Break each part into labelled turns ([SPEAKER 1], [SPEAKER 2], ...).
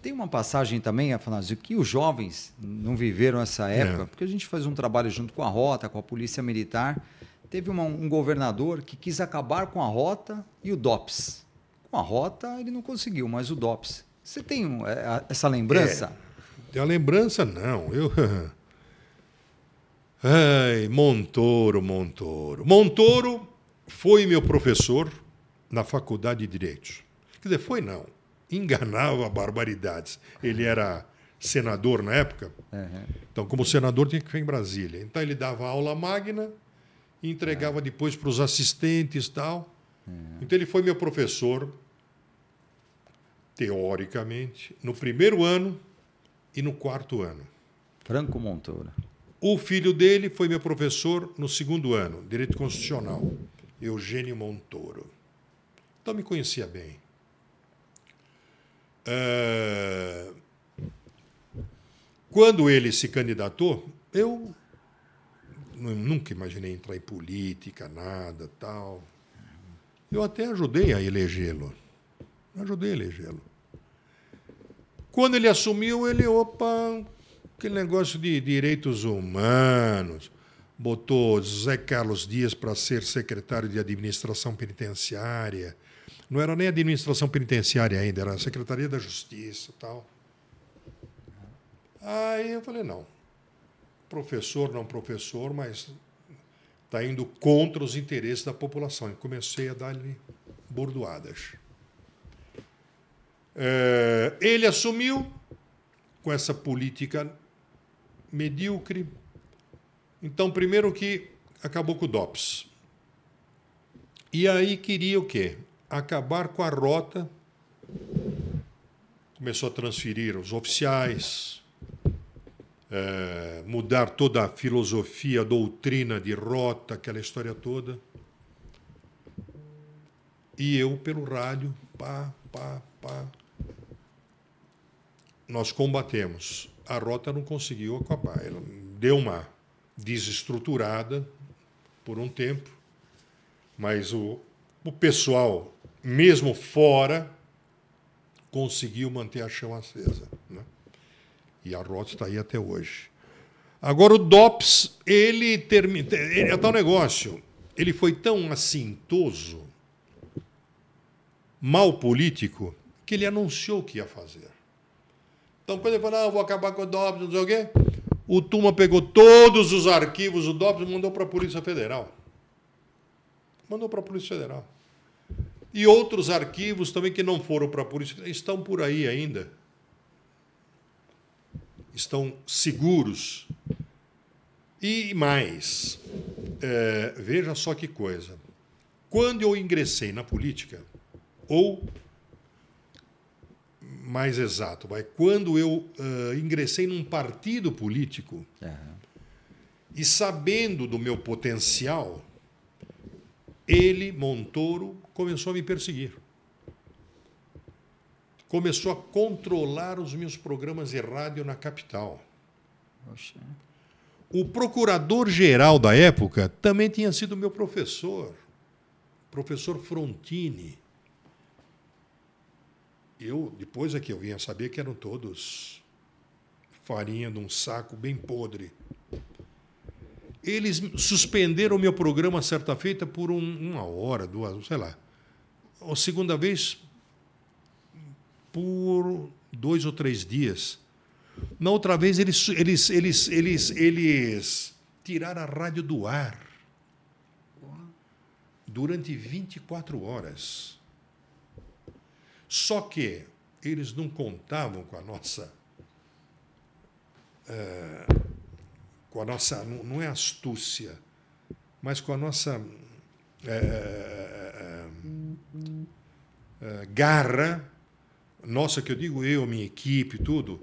[SPEAKER 1] Tem uma passagem também, Afanásio, que os jovens não viveram essa é. época, é. porque a gente faz um trabalho junto com a Rota, com a Polícia Militar. Teve uma, um governador que quis acabar com a Rota e o DOPS. Com a Rota ele não conseguiu, mas o DOPS. Você tem um, é, essa lembrança? É, a lembrança, não. Eu... Ai, Montoro, Montoro. Montoro foi meu professor na Faculdade de direito Quer dizer, foi não enganava barbaridades. Ele era senador na época. Uhum. Então, como senador, tinha que ficar em Brasília. Então, ele dava aula magna e entregava uhum. depois para os assistentes e tal. Uhum. Então, ele foi meu professor, teoricamente, no primeiro ano e no quarto ano. Franco Montoro. O filho dele foi meu professor no segundo ano, Direito Constitucional, Eugênio Montoro. Então, me conhecia bem. Ah, quando ele se candidatou, eu nunca imaginei entrar em política, nada, tal. Eu até ajudei a elegê-lo. Ajudei a elegê-lo. Quando ele assumiu, ele, opa, aquele negócio de direitos humanos, botou José Carlos Dias para ser secretário de administração penitenciária. Não era nem a administração penitenciária ainda, era a Secretaria da Justiça e tal. Aí eu falei, não. Professor, não professor, mas está indo contra os interesses da população. E comecei a dar-lhe bordoadas. É, ele assumiu com essa política medíocre. Então, primeiro que acabou com o DOPS. E aí queria o quê? acabar com a rota. Começou a transferir os oficiais, é, mudar toda a filosofia, a doutrina de rota, aquela história toda. E eu, pelo rádio, pá, pá, pá. Nós combatemos. A rota não conseguiu acabar. Ela deu uma desestruturada por um tempo, mas o, o pessoal mesmo fora, conseguiu manter a chama acesa. Né? E a Rota está aí até hoje. Agora, o DOPS, ele termina. É tal negócio. Ele foi tão assintoso, mal político, que ele anunciou o que ia fazer. Então, quando ele falou, ah, vou acabar com o DOPS, não sei o quê, o Tuma pegou todos os arquivos do DOPS e mandou para a Polícia Federal. Mandou para a Polícia Federal. E outros arquivos também que não foram para a polícia estão por aí ainda. Estão seguros. E mais, é, veja só que coisa. Quando eu ingressei na política, ou mais exato, vai, quando eu uh, ingressei num partido político uhum. e sabendo do meu potencial, ele, Montoro, começou a me perseguir. Começou a controlar os meus programas de rádio na capital. O procurador-geral da época também tinha sido meu professor, professor Frontini. Eu, depois é que eu vinha saber que eram todos farinha de um saco bem podre. Eles suspenderam o meu programa certa feita por um, uma hora, duas, sei lá. A segunda vez, por dois ou três dias. Na outra vez, eles, eles, eles, eles, eles tiraram a rádio do ar durante 24 horas. Só que eles não contavam com a nossa. Uh, com a nossa, não é astúcia, mas com a nossa é, é, é, é garra, nossa, que eu digo eu, minha equipe, tudo,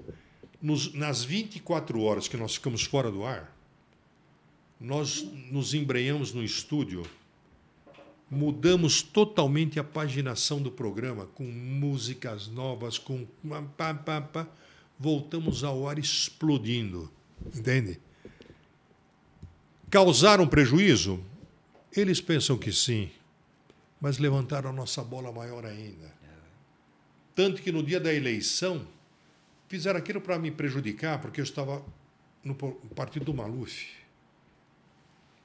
[SPEAKER 1] nos, nas 24 horas que nós ficamos fora do ar, nós nos embrenhamos no estúdio, mudamos totalmente a paginação do programa, com músicas novas, com. Pá, pá, pá, voltamos ao ar explodindo, entende? Causaram prejuízo? Eles pensam que sim, mas levantaram a nossa bola maior ainda. Tanto que no dia da eleição, fizeram aquilo para me prejudicar, porque eu estava no partido do Maluf.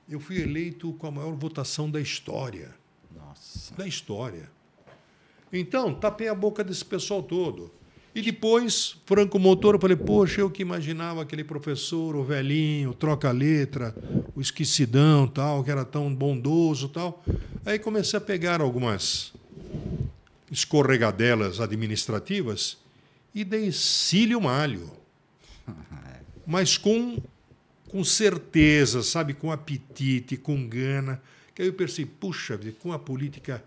[SPEAKER 1] Eu fui eleito com a maior votação da história. Nossa. Da história. Então, tapei a boca desse pessoal todo. E depois, Franco Motor eu falei, poxa, eu que imaginava aquele professor, o velhinho, troca-letra, o esquecidão, tal, que era tão bondoso tal. Aí comecei a pegar algumas escorregadelas administrativas e dei cílio malho. Mas com, com certeza, sabe, com apetite, com gana. Que aí eu percebi, puxa, com a política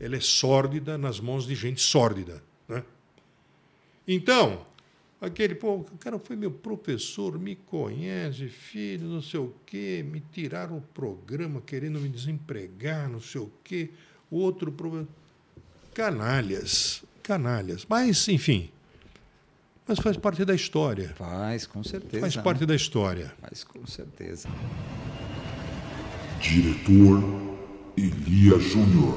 [SPEAKER 1] ela é sórdida nas mãos de gente sórdida. Né? Então, aquele, pô, o cara foi meu professor, me conhece, filho, não sei o quê, me tiraram o programa querendo me desempregar, não sei o quê, outro problema. Canalhas, canalhas. Mas, enfim, mas faz parte da história. Faz, com certeza. Faz né? parte né? da história. Faz, com certeza. Diretor Elia Júnior.